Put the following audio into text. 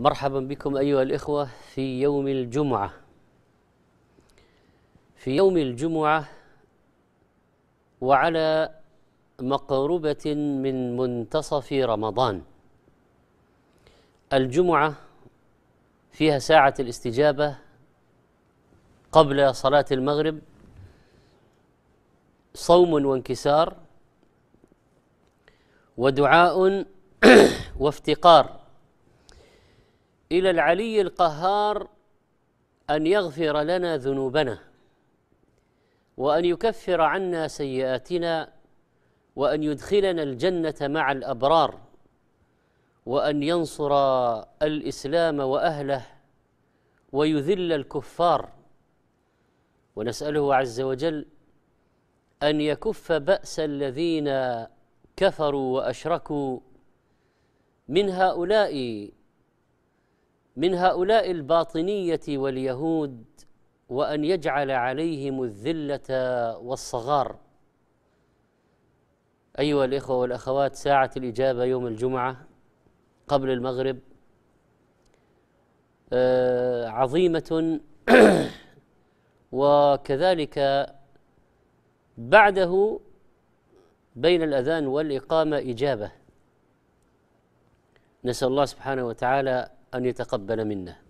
مرحبا بكم أيها الإخوة في يوم الجمعة في يوم الجمعة وعلى مقربة من منتصف رمضان الجمعة فيها ساعة الاستجابة قبل صلاة المغرب صوم وانكسار ودعاء وافتقار إلى العلي القهار أن يغفر لنا ذنوبنا وأن يكفر عنا سيئاتنا وأن يدخلنا الجنة مع الأبرار وأن ينصر الإسلام وأهله ويذل الكفار ونسأله عز وجل أن يكف بأس الذين كفروا وأشركوا من هؤلاء من هؤلاء الباطنيه واليهود وان يجعل عليهم الذله والصغار ايها الاخوه والاخوات ساعه الاجابه يوم الجمعه قبل المغرب آه، عظيمه وكذلك بعده بين الاذان والاقامه اجابه نسال الله سبحانه وتعالى أن يتقبل منا